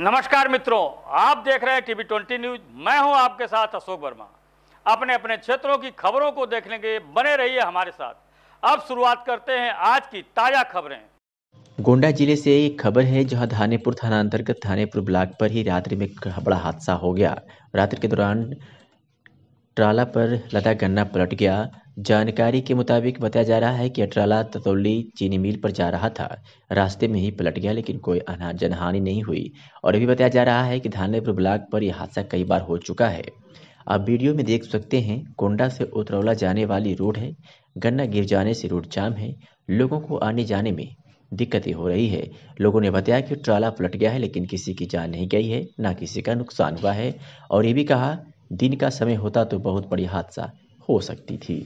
नमस्कार मित्रों आप देख रहे हैं टीवी ट्वेंटी न्यूज मैं हूं आपके साथ अशोक वर्मा अपने अपने क्षेत्रों की खबरों को देखने के बने रहिए हमारे साथ अब शुरुआत करते हैं आज की ताजा खबरें गोंडा जिले से एक खबर है जहां धानेपुर थाना अंतर्गत थानेपुर ब्लॉक पर ही रात्रि में बड़ा हादसा हो गया रात्रि के दौरान ट्राला पर लदा गन्ना पलट गया जानकारी के मुताबिक बताया जा रहा है कि अट्राला ततौली चीनी मिल पर जा रहा था रास्ते में ही पलट गया लेकिन कोई जनहानि नहीं हुई और अभी बताया जा रहा है कि धानेपुर ब्लॉक पर यह हादसा कई बार हो चुका है आप वीडियो में देख सकते हैं कोंडा से उतरौला जाने वाली रोड है गन्ना गिर जाने से रोड जाम है लोगों को आने जाने में दिक्कतें हो रही है लोगों ने बताया कि ट्राला पलट गया है लेकिन किसी की जान नहीं गई है ना किसी का नुकसान हुआ है और ये भी कहा दिन का समय होता तो बहुत बड़ी हादसा हो सकती थी